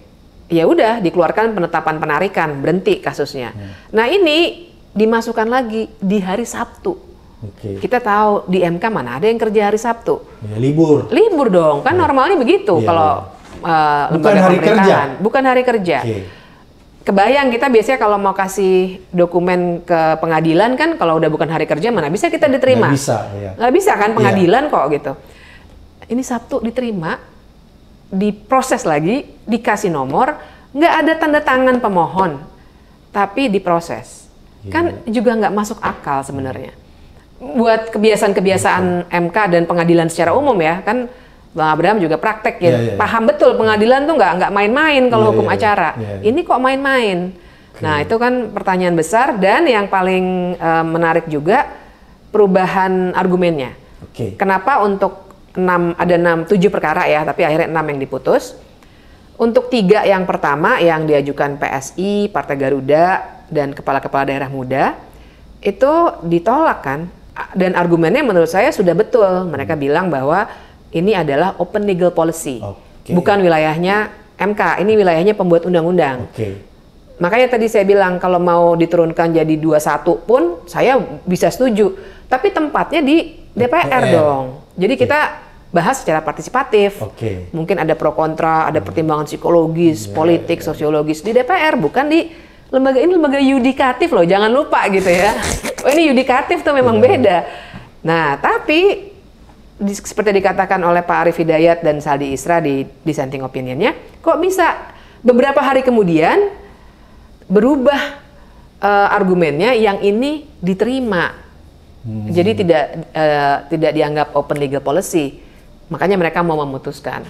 ya udah dikeluarkan penetapan penarikan, berhenti kasusnya. Hmm. Nah, ini dimasukkan lagi di hari Sabtu Okay. Kita tahu di MK mana ada yang kerja hari Sabtu. Ya, libur. Libur dong, kan ya. normalnya begitu ya, kalau ya. Uh, bukan hari kerja. Bukan hari kerja. Okay. Kebayang kita biasanya kalau mau kasih dokumen ke pengadilan kan kalau udah bukan hari kerja mana bisa kita diterima? Nggak bisa, ya. Nggak bisa kan iya. pengadilan ya. kok gitu. Ini Sabtu diterima, diproses lagi, dikasih nomor, nggak ada tanda tangan pemohon, tapi diproses. Ya. Kan iya. juga nggak masuk akal sebenarnya buat kebiasaan-kebiasaan MK dan pengadilan secara umum ya kan Bang Abraham juga praktek ya, yeah, yeah, iya. paham betul pengadilan tuh nggak nggak main-main kalau yeah, hukum yeah, iya. acara. Yeah, yeah. Ini kok main-main? Okay. Nah itu kan pertanyaan besar dan yang paling uh, menarik juga perubahan argumennya. Okay. Kenapa untuk 6, ada enam tujuh perkara ya, tapi akhirnya enam yang diputus. Untuk tiga yang pertama yang diajukan PSI, Partai Garuda, dan kepala-kepala daerah muda itu ditolak kan dan argumennya menurut saya sudah betul. Mereka bilang bahwa ini adalah open legal policy. Okay. Bukan wilayahnya MK, ini wilayahnya pembuat undang-undang. Okay. Makanya tadi saya bilang kalau mau diturunkan jadi 21 pun saya bisa setuju. Tapi tempatnya di DPR, DPR. dong. Jadi okay. kita bahas secara partisipatif. Okay. Mungkin ada pro kontra, ada hmm. pertimbangan psikologis, yeah, politik, yeah. sosiologis di DPR bukan di lembaga ini lembaga yudikatif loh, jangan lupa gitu ya. Oh ini yudikatif tuh memang iya. beda. Nah, tapi di, seperti dikatakan oleh Pak Arif Hidayat dan Saldi Isra di dissenting opinionnya, kok bisa beberapa hari kemudian berubah uh, argumennya yang ini diterima. Hmm. Jadi tidak uh, tidak dianggap open legal policy. Makanya mereka mau memutuskan.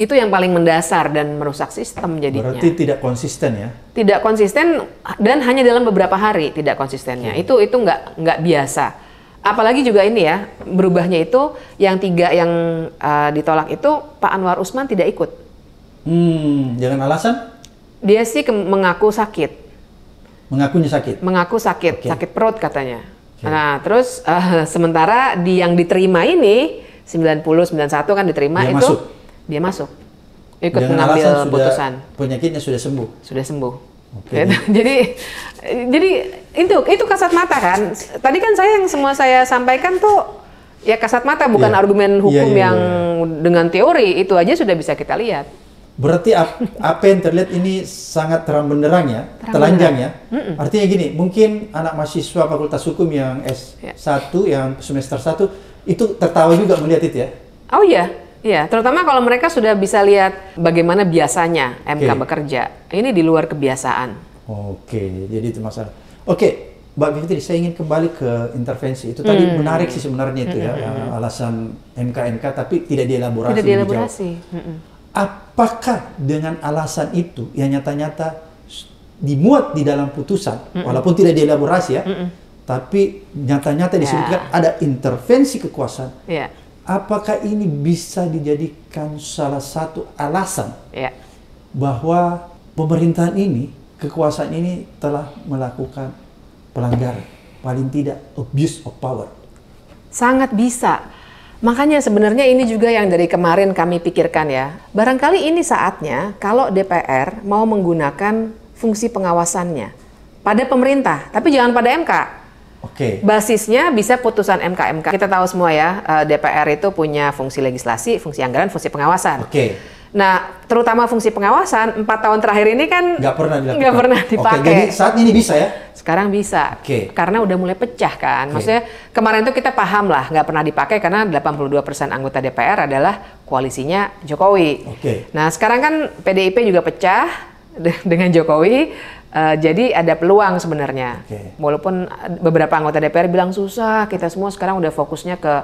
Itu yang paling mendasar dan merusak sistem jadinya. Berarti tidak konsisten ya? Tidak konsisten dan hanya dalam beberapa hari tidak konsistennya. Hmm. Itu itu nggak nggak biasa. Apalagi juga ini ya berubahnya itu yang tiga yang uh, ditolak itu Pak Anwar Usman tidak ikut. Hmm, jangan alasan? Dia sih mengaku sakit. Mengakunya sakit? Mengaku sakit, okay. sakit perut katanya. Okay. Nah, terus uh, sementara di yang diterima ini 90 91 kan diterima dia itu masuk dia masuk ikut Dengan mengambil keputusan penyakitnya sudah sembuh sudah sembuh okay. Gitu. jadi jadi itu itu kasat mata kan tadi kan saya yang semua saya sampaikan tuh ya kasat mata bukan yeah. argumen iya, hukum yeah, yeah, yang iya, iya. dengan teori itu aja sudah bisa kita lihat. Berarti ap, apa yang terlihat ini sangat terang benderang ya, terang telanjang ya. Mm -mm. Artinya gini, mungkin anak mahasiswa Fakultas Hukum yang S1 yeah. yang semester 1 itu tertawa juga melihat itu ya. Oh iya. Iya, terutama kalau mereka sudah bisa lihat bagaimana biasanya MK okay. bekerja. Ini di luar kebiasaan. Oke, jadi itu masalah. Oke, Mbak Fitri, saya ingin kembali ke intervensi itu. Tadi hmm. menarik sih sebenarnya itu ya, hmm. hmm, hmm. alasan MK-MK tapi tidak dielaborasi. Tidak dielaborasi. Hmm, hmm. Apakah dengan alasan itu yang nyata-nyata dimuat di dalam putusan, hmm. walaupun tidak dielaborasi ya, hmm. tapi nyata-nyata disebutkan yeah. ada intervensi kekuasaan. Yeah apakah ini bisa dijadikan salah satu alasan ya. bahwa pemerintahan ini, kekuasaan ini telah melakukan pelanggaran, paling tidak abuse of power. Sangat bisa. Makanya sebenarnya ini juga yang dari kemarin kami pikirkan ya. Barangkali ini saatnya kalau DPR mau menggunakan fungsi pengawasannya pada pemerintah, tapi jangan pada MK. Oke. Okay. Basisnya bisa putusan MKMK. Kita tahu semua ya, eh, DPR itu punya fungsi legislasi, fungsi anggaran, fungsi pengawasan. Oke. Okay. Nah, terutama fungsi pengawasan, empat tahun terakhir ini kan nggak pernah dilakukan. Nggak pernah dipakai. Oke, jadi saat ini bisa ya? Sekarang bisa. Oke. Karena udah mulai pecah kan. Oke. Maksudnya kemarin itu kita paham lah nggak pernah dipakai karena 82% anggota DPR adalah koalisinya Jokowi. Oke. Nah, sekarang kan PDIP juga pecah dengan Jokowi Uh, jadi ada peluang sebenarnya, okay. walaupun eh, beberapa anggota DPR bilang susah, kita semua sekarang udah fokusnya ke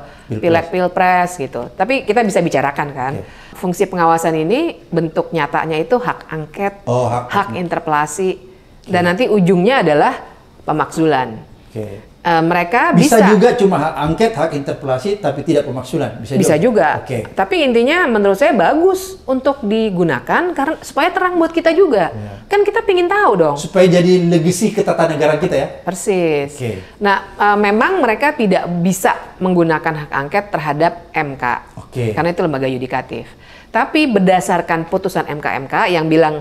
pilek pilpres gitu. Tapi kita bisa bicarakan kan. Okay. Fungsi pengawasan ini bentuk nyatanya itu hak angket, oh, hak, hak interpelasi, okay. dan nanti ujungnya adalah pemakzulan. Okay uh, mereka bisa, bisa juga cuma hak angket, hak interpelasi, tapi tidak pemaksulan. Bisa, bisa juga. juga. Okay. Tapi intinya menurut saya bagus untuk digunakan karena supaya terang buat kita juga. Yeah. Kan kita ingin tahu dong. Supaya jadi legasi ketatanegaraan kita ya. Persis. Okay. Nah, uh, memang mereka tidak bisa menggunakan hak angket terhadap MK. Okay. Karena itu lembaga yudikatif. Tapi berdasarkan putusan MK-MK yang bilang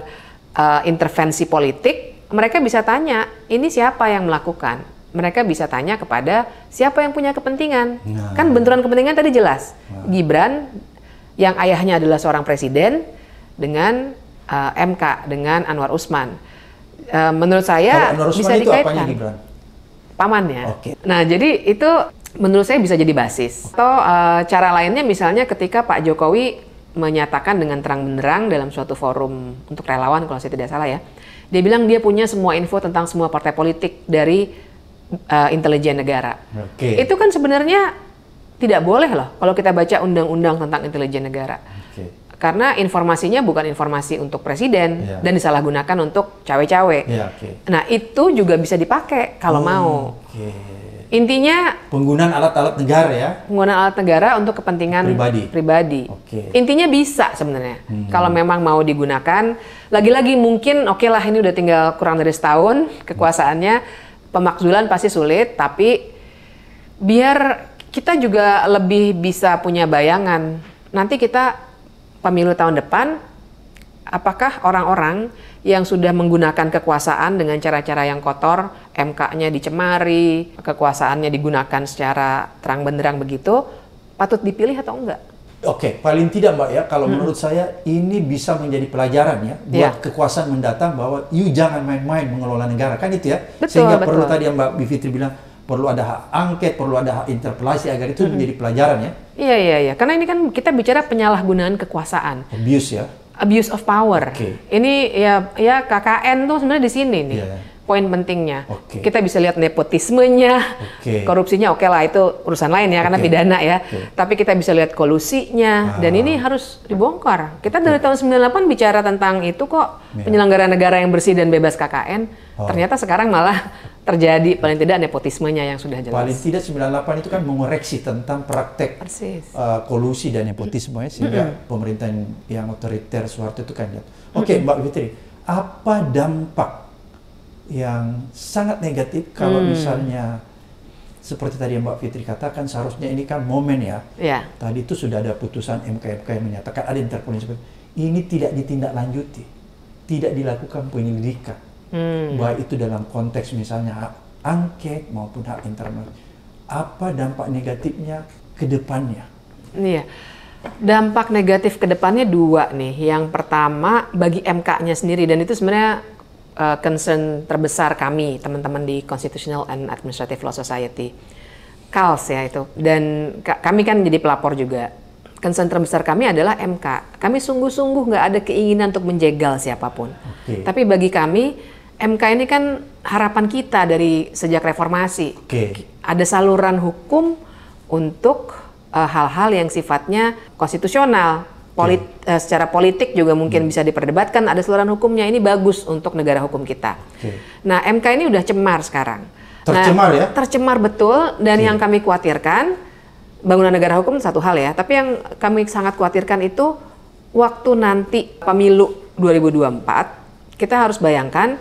uh, intervensi politik, mereka bisa tanya, ini siapa yang melakukan? mereka bisa tanya kepada siapa yang punya kepentingan. Nah. Kan benturan kepentingan tadi jelas. Nah. Gibran yang ayahnya adalah seorang presiden dengan uh, eh, MK dengan Anwar Usman. Uh, menurut saya Anwar Usman bisa itu dikaitkan. Apanya Gibran? Pamannya. Okay. Nah, jadi itu menurut saya bisa jadi basis. Atau uh, cara lainnya misalnya ketika Pak Jokowi menyatakan dengan terang benderang dalam suatu forum untuk relawan kalau saya tidak salah ya. Dia bilang dia punya semua info tentang semua partai politik dari uh, intelijen negara. Okay. Itu kan sebenarnya tidak boleh loh kalau kita baca undang-undang tentang intelijen negara. Okay. Karena informasinya bukan informasi untuk presiden yeah. dan disalahgunakan untuk cawe-cawe. Yeah, okay. Nah itu juga bisa dipakai kalau oh, mau. Okay. Intinya penggunaan alat-alat negara ya. Penggunaan alat negara untuk kepentingan pribadi. Pribadi. Okay. Intinya bisa sebenarnya. Hmm. Kalau memang mau digunakan, lagi-lagi mungkin oke okay lah ini udah tinggal kurang dari setahun kekuasaannya pemakzulan pasti sulit, tapi biar kita juga lebih bisa punya bayangan. Nanti kita pemilu tahun depan, apakah orang-orang yang sudah menggunakan kekuasaan dengan cara-cara yang kotor, MK-nya dicemari, kekuasaannya digunakan secara terang benderang begitu, patut dipilih atau enggak? Oke, okay, paling tidak Mbak ya, kalau hmm. menurut saya ini bisa menjadi pelajaran ya buat yeah. kekuasaan mendatang bahwa you jangan main-main mengelola negara kan itu ya. Betul, Sehingga betul. perlu tadi yang Mbak Bivitri bilang perlu ada hak angket, perlu ada hak interpelasi agar itu hmm. menjadi pelajaran ya. Iya iya iya, karena ini kan kita bicara penyalahgunaan kekuasaan. Abuse ya. Abuse of power. Okay. Ini ya ya KKN tuh sebenarnya di sini nih. Yeah iya poin pentingnya. Okay. Kita bisa lihat nepotismenya, okay. korupsinya oke okay lah itu urusan lain ya okay. karena pidana ya. Okay. Tapi kita bisa lihat kolusinya ah. dan ini harus dibongkar. Kita okay. dari tahun 98 bicara tentang itu kok yeah. penyelenggara negara yang bersih dan bebas KKN. Oh. Ternyata sekarang malah terjadi paling tidak nepotismenya yang sudah jelas. Paling tidak 98 itu kan mengoreksi tentang praktek uh, kolusi dan nepotisme ya, sehingga mm -hmm. pemerintahan yang otoriter suatu itu kan. Ya. Oke, okay, mm -hmm. Mbak Fitri, apa dampak yang sangat negatif kalau hmm. misalnya seperti tadi yang Mbak Fitri katakan seharusnya ini kan momen ya. ya. Tadi itu sudah ada putusan MK MK yang menyatakan ada interpolasi ini tidak ditindaklanjuti, tidak dilakukan penyelidikan, hmm. baik itu dalam konteks misalnya hak angket maupun hak internal. Apa dampak negatifnya ke depannya? Iya. Dampak negatif ke depannya dua nih. Yang pertama bagi MK-nya sendiri dan itu sebenarnya uh, concern terbesar kami teman-teman di Constitutional and Administrative Law Society KALS ya itu dan kami kan jadi pelapor juga concern terbesar kami adalah MK kami sungguh-sungguh nggak ada keinginan untuk menjegal siapapun okay. tapi bagi kami MK ini kan harapan kita dari sejak reformasi okay. ada saluran hukum untuk uh, hal-hal uh, hal -hal yang sifatnya konstitusional polit, uh, secara politik juga mungkin hmm. bisa diperdebatkan ada saluran hukumnya ini bagus untuk negara hukum kita. Iya. Nah MK ini udah cemar sekarang. Nah, tercemar nah, ya? Tercemar betul dan iya. yang kami khawatirkan bangunan negara hukum satu hal ya, tapi yang kami sangat khawatirkan itu waktu nanti pemilu 2024 kita harus bayangkan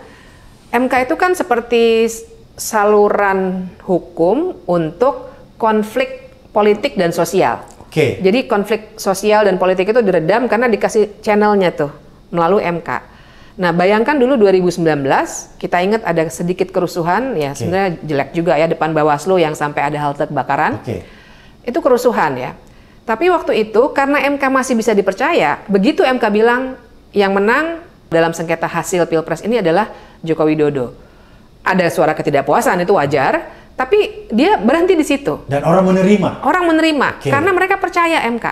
MK itu kan seperti saluran hukum untuk konflik politik dan sosial. Oke. Okay. Jadi konflik sosial dan politik itu diredam karena dikasih channelnya tuh melalui MK. Nah, bayangkan dulu 2019, kita ingat ada sedikit kerusuhan, ya okay. sebenarnya jelek juga ya depan Bawaslu yang sampai ada halte kebakaran. Okay. Itu kerusuhan ya. Tapi waktu itu karena MK masih bisa dipercaya, begitu MK bilang yang menang dalam sengketa hasil Pilpres ini adalah Joko Widodo. Ada suara ketidakpuasan itu wajar, tapi dia berhenti di situ. Dan orang menerima. Orang menerima okay. karena mereka percaya MK.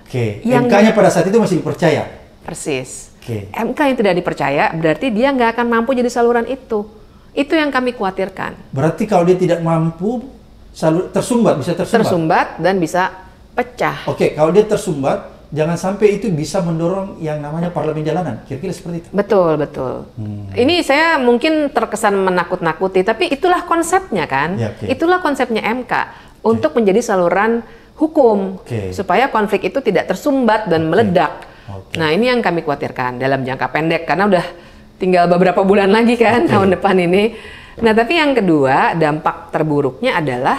Oke. Okay. MK-nya pada saat itu masih dipercaya. Persis. Okay. MK yang tidak dipercaya berarti dia nggak akan mampu jadi saluran itu. Itu yang kami khawatirkan. Berarti kalau dia tidak mampu salur tersumbat bisa tersumbat. Tersumbat dan bisa pecah. Oke, okay, kalau dia tersumbat jangan sampai itu bisa mendorong yang namanya parlemen jalanan. Kira-kira seperti itu. Betul, betul. Hmm. Ini saya mungkin terkesan menakut-nakuti, tapi itulah konsepnya kan. Ya, okay. Itulah konsepnya MK untuk menjadi saluran hukum okay. supaya konflik itu tidak tersumbat dan okay. meledak. Okay. Nah, ini yang kami khawatirkan dalam jangka pendek karena udah tinggal beberapa bulan lagi kan okay. tahun depan ini. Nah, tapi yang kedua, dampak terburuknya adalah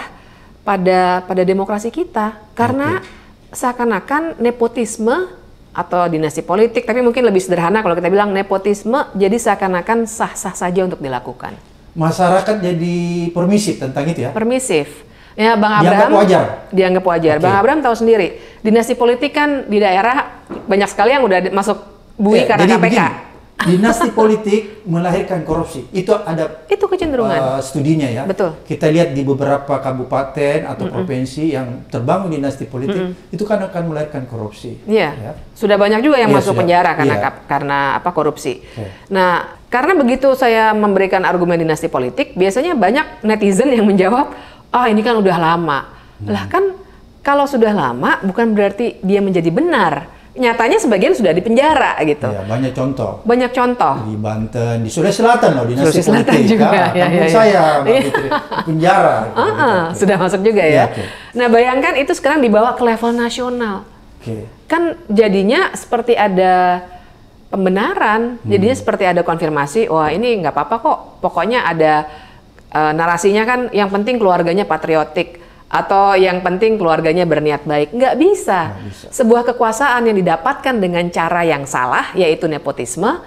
pada pada demokrasi kita karena okay seakan-akan nepotisme atau dinasti politik, tapi mungkin lebih sederhana kalau kita bilang nepotisme jadi seakan-akan sah-sah saja untuk dilakukan. Masyarakat jadi permisif tentang itu ya? Permisif. Ya, Bang Abraham dianggap wajar. Dianggap wajar. Okay. Bang Abraham tahu sendiri, dinasti politik kan di daerah banyak sekali yang udah masuk bui ya, karena KPK. Begini Dinasti politik melahirkan korupsi. Itu ada itu kecenderungan uh, studinya ya. Betul. Kita lihat di beberapa kabupaten atau mm -mm. provinsi yang terbangun dinasti politik mm -mm. itu kan akan melahirkan korupsi. Iya. Yeah. Sudah banyak juga yang yeah, masuk sudah. penjara karena yeah. karena apa korupsi. Okay. Nah, karena begitu saya memberikan argumen dinasti politik, biasanya banyak netizen yang menjawab, "Ah, oh, ini kan udah lama." Hmm. Lah kan kalau sudah lama bukan berarti dia menjadi benar nyatanya sebagian sudah di penjara gitu. Ya, banyak contoh. Banyak contoh. Di Banten, di Sulawesi Selatan loh, di Sulawesi Selatan politik, juga. Kan? Ya, ya, saya, iya. Putri, penjara. Gitu, uh gitu. Sudah masuk juga ya. ya okay. Nah, bayangkan itu sekarang dibawa ke level nasional. Okay. Kan jadinya seperti ada pembenaran, hmm. jadinya seperti ada konfirmasi, wah ini nggak apa-apa kok, pokoknya ada uh, narasinya kan yang penting keluarganya patriotik atau yang penting keluarganya berniat baik. Nggak bisa. Nggak bisa. Sebuah kekuasaan yang didapatkan dengan cara yang salah, yaitu nepotisme,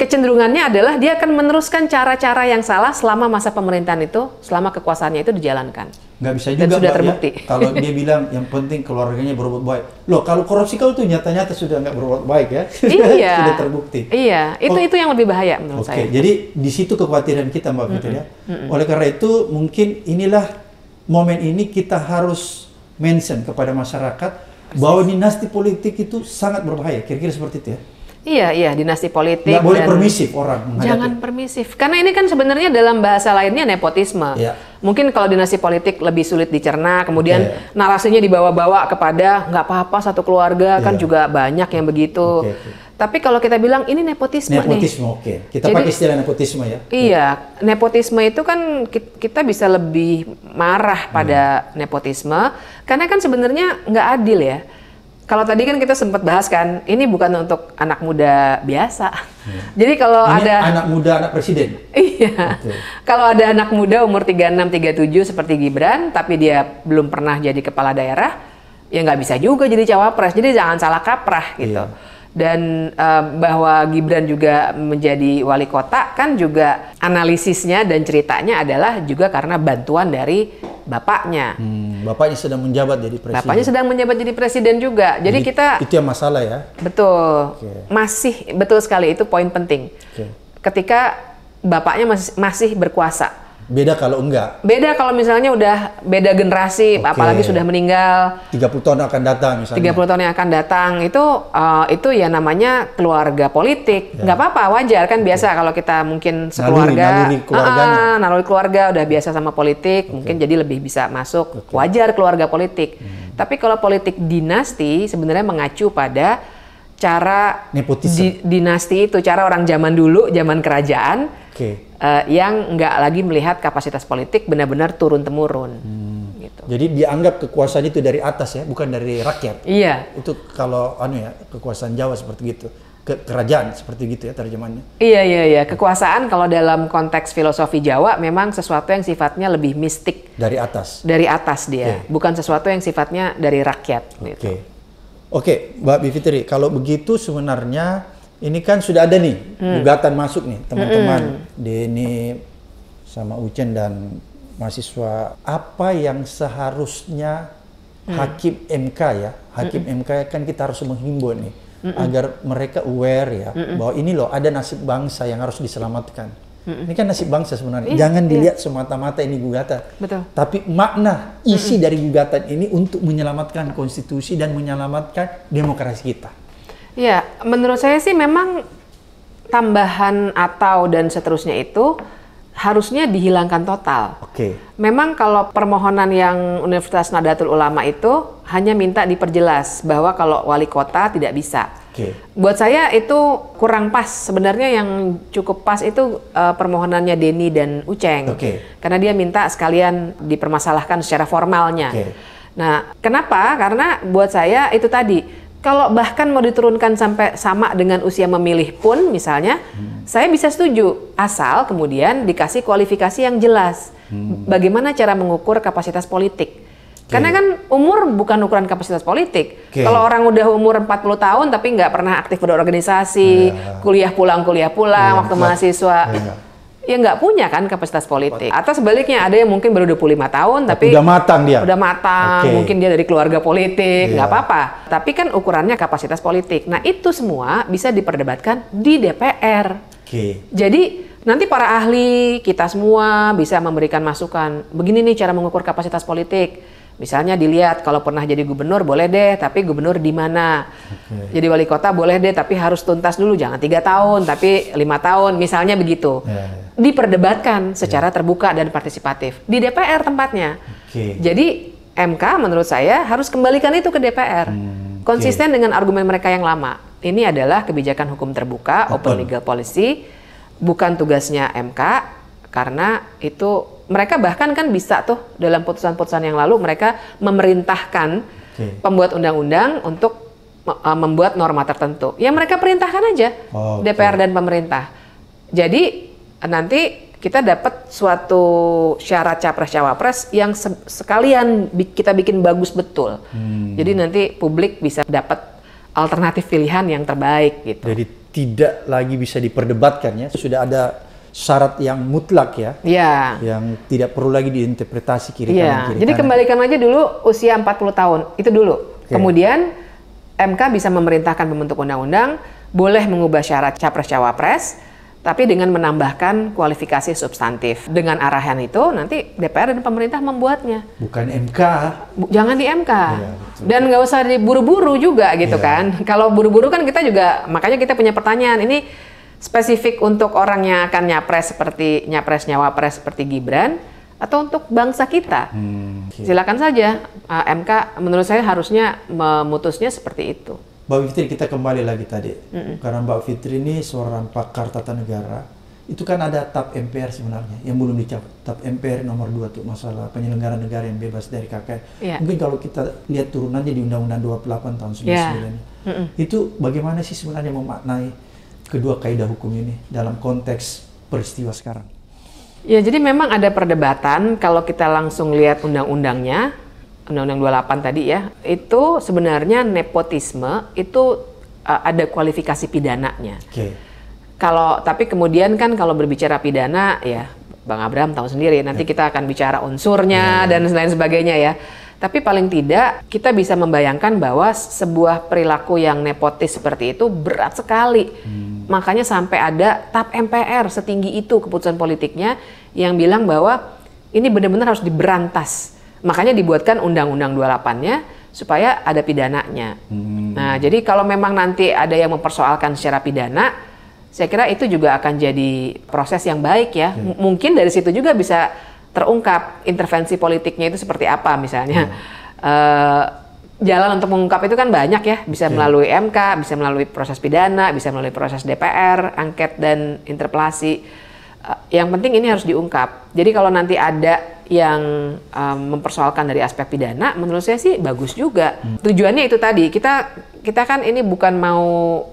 kecenderungannya adalah dia akan meneruskan cara-cara yang salah selama masa pemerintahan itu, selama kekuasaannya itu dijalankan. Nggak bisa juga Dan sudah ya. terbukti. Ya, kalau dia bilang yang penting keluarganya berbuat baik. Loh, kalau korupsi kalau itu nyata-nyata sudah nggak berbuat baik ya. Iya. sudah terbukti. Iya, itu oh. itu yang lebih bahaya menurut okay. saya. Oke, jadi di situ kekhawatiran kita Mbak Fitri mm -hmm. ya. Mm -hmm. Oleh karena itu mungkin inilah momen ini kita harus mention kepada masyarakat bahwa dinasti politik itu sangat berbahaya. Kira-kira seperti itu ya. Iya, iya, dinasti politik. Nggak boleh permisif orang menghadapi. Jangan permisif. Karena ini kan sebenarnya dalam bahasa lainnya nepotisme. Ya. Mungkin kalau dinasti politik lebih sulit dicerna, kemudian ya. narasinya dibawa-bawa kepada nggak apa-apa satu keluarga, ya. kan iya. juga banyak yang begitu. Okay, okay. Tapi kalau kita bilang ini nepotisme, nepotisme nih. oke. Kita Jadi, pakai istilah nepotisme ya. Iya, nepotisme itu kan kita bisa lebih marah pada hmm. nepotisme karena kan sebenarnya nggak adil ya. Kalau tadi kan kita sempat bahas kan, ini bukan untuk anak muda biasa. Hmm. Jadi kalau ini ada anak muda anak presiden. Iya. Kalau ada anak muda umur 36 37 seperti Gibran tapi dia belum pernah jadi kepala daerah, ya nggak bisa juga jadi cawapres. Jadi jangan salah kaprah gitu. Iya dan uh, bahwa Gibran juga menjadi wali kota kan juga analisisnya dan ceritanya adalah juga karena bantuan dari bapaknya. Hmm, bapaknya sedang menjabat jadi presiden. Bapaknya sedang menjabat jadi presiden juga. Jadi, jadi kita itu yang masalah ya. Betul. Okay. Masih betul sekali itu poin penting. Okay. Ketika bapaknya masih, masih berkuasa Beda kalau enggak. Beda kalau misalnya udah beda generasi, okay. apalagi sudah meninggal. 30 tahun akan datang misalnya. 30 tahun yang akan datang itu uh, itu ya namanya keluarga politik. Ya. Nggak apa-apa, wajar kan okay. biasa kalau kita mungkin sekeluarga. Naluri, naluri keluarganya. Uh, naluri keluarga udah biasa sama politik, okay. mungkin jadi lebih bisa masuk. Okay. Wajar keluarga politik. Hmm. Tapi kalau politik dinasti sebenarnya mengacu pada cara Nepotism. dinasti itu, cara orang zaman dulu, zaman kerajaan okay. uh, eh, yang nggak lagi melihat kapasitas politik benar-benar turun temurun. Hmm. Gitu. Jadi dianggap kekuasaan itu dari atas ya, bukan dari rakyat. Iya. Itu kalau anu ya kekuasaan Jawa seperti gitu, Ke kerajaan seperti gitu ya terjemahannya. Iya iya iya, kekuasaan kalau dalam konteks filosofi Jawa memang sesuatu yang sifatnya lebih mistik. Dari atas. Dari atas dia, okay. bukan sesuatu yang sifatnya dari rakyat. Oke. Okay. Gitu. Oke, okay, Mbak Bivitri, kalau begitu sebenarnya ini kan sudah ada nih hmm. gugatan masuk nih teman-teman hmm. hmm. Denny sama Ucen dan mahasiswa apa yang seharusnya hmm. hakim MK ya hakim hmm. MK hmm. kan kita harus menghimbau nih hmm. hmm. agar mereka aware ya hmm. bahwa ini loh ada nasib bangsa yang harus diselamatkan hmm. ini kan nasib bangsa sebenarnya hmm. jangan iya. dilihat semata-mata ini gugatan Betul. tapi makna isi hmm. dari gugatan ini untuk menyelamatkan konstitusi dan menyelamatkan demokrasi kita Ya, menurut saya sih memang tambahan atau dan seterusnya itu harusnya dihilangkan total. Oke. Okay. Memang kalau permohonan yang Universitas Nadatul Ulama itu hanya minta diperjelas bahwa kalau wali kota tidak bisa. Oke. Okay. Buat saya itu kurang pas. Sebenarnya yang cukup pas itu uh, permohonannya Deni dan Uceng. Oke. Okay. Karena dia minta sekalian dipermasalahkan secara formalnya. Oke. Nah, kenapa? Karena buat saya itu tadi kalau bahkan mau diturunkan sampai sama dengan usia memilih pun misalnya, hmm. saya bisa setuju asal kemudian dikasih kualifikasi yang jelas. Hmm. Bagaimana cara mengukur kapasitas politik? Okay. Karena kan umur bukan ukuran kapasitas politik. Okay. Kalau orang udah umur 40 tahun tapi nggak pernah aktif berorganisasi, yeah. kuliah pulang kuliah pulang yeah. waktu mahasiswa, yeah ya nggak punya kan kapasitas politik. Atau sebaliknya ada yang mungkin baru 25 tahun tapi udah matang dia. Udah matang, okay. mungkin dia dari keluarga politik, nggak yeah. apa-apa. Tapi kan ukurannya kapasitas politik. Nah, itu semua bisa diperdebatkan di DPR. Okay. Jadi nanti para ahli kita semua bisa memberikan masukan. Begini nih cara mengukur kapasitas politik Misalnya dilihat kalau pernah jadi gubernur boleh deh, tapi gubernur di mana? Okay. Jadi wali kota boleh deh, tapi harus tuntas dulu, jangan tiga tahun, tapi lima tahun, misalnya begitu. Yeah, yeah. Diperdebatkan ya. secara yeah. terbuka dan partisipatif di DPR tempatnya. Okay. Jadi MK menurut saya harus kembalikan itu ke DPR, hmm, okay. konsisten dengan argumen mereka yang lama. Ini adalah kebijakan hukum terbuka, open, open legal policy, bukan tugasnya MK karena itu mereka bahkan kan bisa tuh dalam putusan-putusan yang lalu mereka memerintahkan okay. pembuat undang-undang untuk uh, membuat norma tertentu. Ya mereka perintahkan aja oh, okay. DPR dan pemerintah. Jadi nanti kita dapat suatu syarat capres cawapres yang se sekalian bi kita bikin bagus betul. Hmm. Jadi nanti publik bisa dapat alternatif pilihan yang terbaik gitu. Jadi tidak lagi bisa diperdebatkan ya. Sudah ada syarat yang mutlak ya. Iya. Yang tidak perlu lagi diinterpretasi kiri ya. kanan kiri Jadi kanan. kembalikan aja dulu usia 40 tahun, itu dulu. Okay. Kemudian MK bisa memerintahkan pembentuk undang-undang boleh mengubah syarat capres cawapres tapi dengan menambahkan kualifikasi substantif. Dengan arahan itu nanti DPR dan pemerintah membuatnya. Bukan MK. jangan di MK. Ya, dan nggak usah diburu-buru juga gitu ya. kan. Kalau buru-buru kan kita juga makanya kita punya pertanyaan ini spesifik untuk orang yang akan nyapres seperti nyapres nyawapres seperti Gibran atau untuk bangsa kita. Hmm. Silakan saja uh, eh, MK menurut saya harusnya memutusnya seperti itu. Mbak Fitri kita kembali lagi tadi mm -mm. karena Mbak Fitri ini seorang pakar tata negara. Itu kan ada TAP MPR sebenarnya yang belum dicap TAP MPR nomor 2 tuh masalah penyelenggara negara yang bebas dari KKN. Yeah. Mungkin kalau kita lihat turunannya di Undang-Undang 28 tahun 99. Yeah. Mm Itu bagaimana sih sebenarnya memaknai kedua kaidah hukum ini dalam konteks peristiwa sekarang. Ya, jadi memang ada perdebatan kalau kita langsung lihat undang-undangnya, undang-undang 28 tadi ya, itu sebenarnya nepotisme itu uh, ada kualifikasi pidananya. Okay. Kalau tapi kemudian kan kalau berbicara pidana ya Bang Abraham tahu sendiri nanti ya. kita akan bicara unsurnya ya, ya. dan lain sebagainya ya. Tapi paling tidak kita bisa membayangkan bahwa sebuah perilaku yang nepotis seperti itu berat sekali. Hmm Makanya sampai ada tap MPR setinggi itu keputusan politiknya yang bilang bahwa ini benar-benar harus diberantas. Makanya dibuatkan Undang-Undang 28-nya supaya ada pidananya. Hmm. Nah, jadi kalau memang nanti ada yang mempersoalkan secara pidana, saya kira itu juga akan jadi proses yang baik ya. Hmm. Mungkin dari situ juga bisa terungkap intervensi politiknya itu seperti apa misalnya. Hmm. Uh, jalan untuk mengungkap itu kan banyak ya, bisa yeah. melalui MK, bisa melalui proses pidana, bisa melalui proses DPR, angket dan interpelasi. Eh, yang penting ini harus diungkap. Jadi kalau nanti ada yang um, mempersoalkan dari aspek pidana, menurut saya sih bagus juga. Hmm. Tujuannya itu tadi kita kita kan ini bukan mau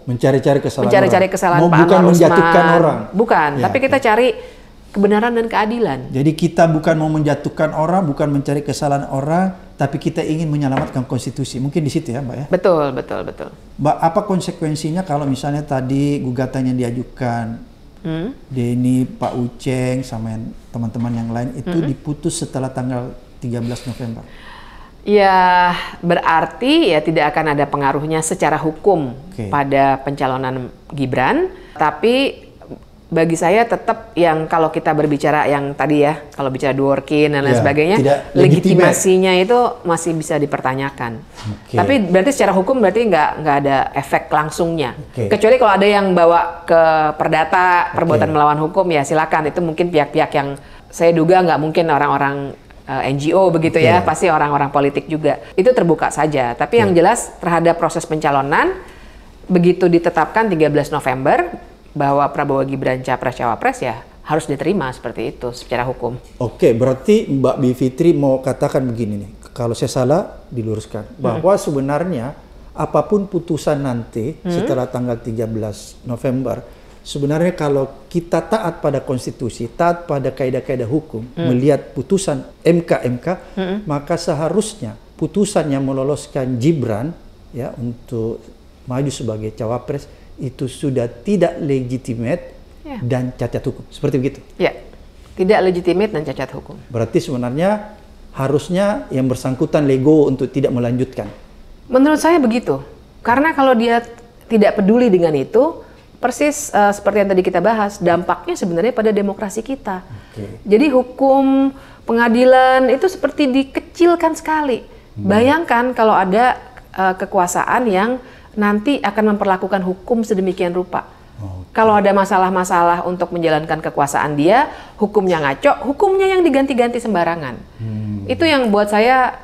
mencari-cari kesalahan, mencari-cari kesalahan, orang. Pak mau bukan Anwar menjatuhkan orang, bukan. Ya, tapi kita ya. cari kebenaran dan keadilan. Jadi kita bukan mau menjatuhkan orang, bukan mencari kesalahan orang, tapi kita ingin menyelamatkan konstitusi. Mungkin di situ ya, Mbak ya. Betul, betul, betul. Mbak, apa konsekuensinya kalau misalnya tadi gugatan yang diajukan hmm? Denny, Pak Uceng, sama teman-teman yang lain itu hmm. diputus setelah tanggal 13 November? Ya, berarti ya tidak akan ada pengaruhnya secara hukum okay. pada pencalonan Gibran, tapi bagi saya tetap yang kalau kita berbicara yang tadi ya kalau bicara dworkin dan lain ya, sebagainya legitimasinya itu masih bisa dipertanyakan. Okay. Tapi berarti secara hukum berarti nggak nggak ada efek langsungnya. Okay. Kecuali kalau ada yang bawa ke perdata perbuatan okay. melawan hukum ya silakan itu mungkin pihak-pihak yang saya duga nggak mungkin orang-orang eh, NGO begitu okay. ya pasti orang-orang politik juga itu terbuka saja. Tapi okay. yang jelas terhadap proses pencalonan begitu ditetapkan 13 November bahwa Prabowo Gibran capres cawapres ya harus diterima seperti itu secara hukum. Oke, berarti Mbak Bivitri mau katakan begini nih, kalau saya salah diluruskan hmm. bahwa hmm. sebenarnya apapun putusan nanti hmm. setelah tanggal 13 November sebenarnya kalau kita taat pada konstitusi, taat pada kaidah-kaidah hukum, hmm. melihat putusan MK MK hmm. maka seharusnya putusan yang meloloskan Gibran ya untuk maju sebagai cawapres itu sudah tidak legitimate yeah. dan cacat hukum. Seperti begitu. Ya, yeah. tidak legitimate dan cacat hukum. Berarti sebenarnya harusnya yang bersangkutan lego untuk tidak melanjutkan. Menurut saya begitu. Karena kalau dia tidak peduli dengan itu, persis uh, seperti yang tadi kita bahas, dampaknya sebenarnya pada demokrasi kita. Okay. Jadi hukum pengadilan itu seperti dikecilkan sekali. Hmm. Bayangkan kalau ada uh, kekuasaan yang nanti akan memperlakukan hukum sedemikian rupa. Kalau ada masalah-masalah untuk menjalankan kekuasaan dia, hukumnya ngaco, hukumnya yang diganti-ganti sembarangan. Hmm. Itu yang buat saya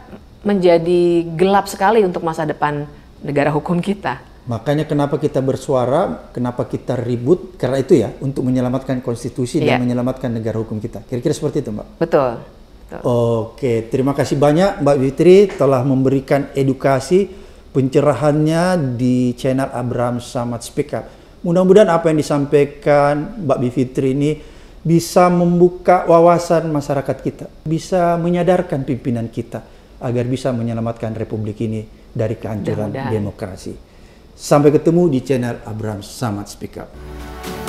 menjadi gelap sekali untuk masa depan negara hukum kita. Makanya kenapa kita bersuara, kenapa kita ribut, karena itu ya, untuk menyelamatkan konstitusi yeah. dan iya. menyelamatkan negara hukum kita. Kira-kira seperti itu Mbak? Betul. Betul. Oke, terima kasih banyak Mbak Fitri telah memberikan edukasi pencerahannya di channel Abraham Samad Speak Up. Mudah-mudahan apa yang disampaikan Mbak Bivitri ini bisa membuka wawasan masyarakat kita, bisa menyadarkan pimpinan kita agar bisa menyelamatkan republik ini dari kehancuran demokrasi. Sampai ketemu di channel Abraham Samad Speak Up.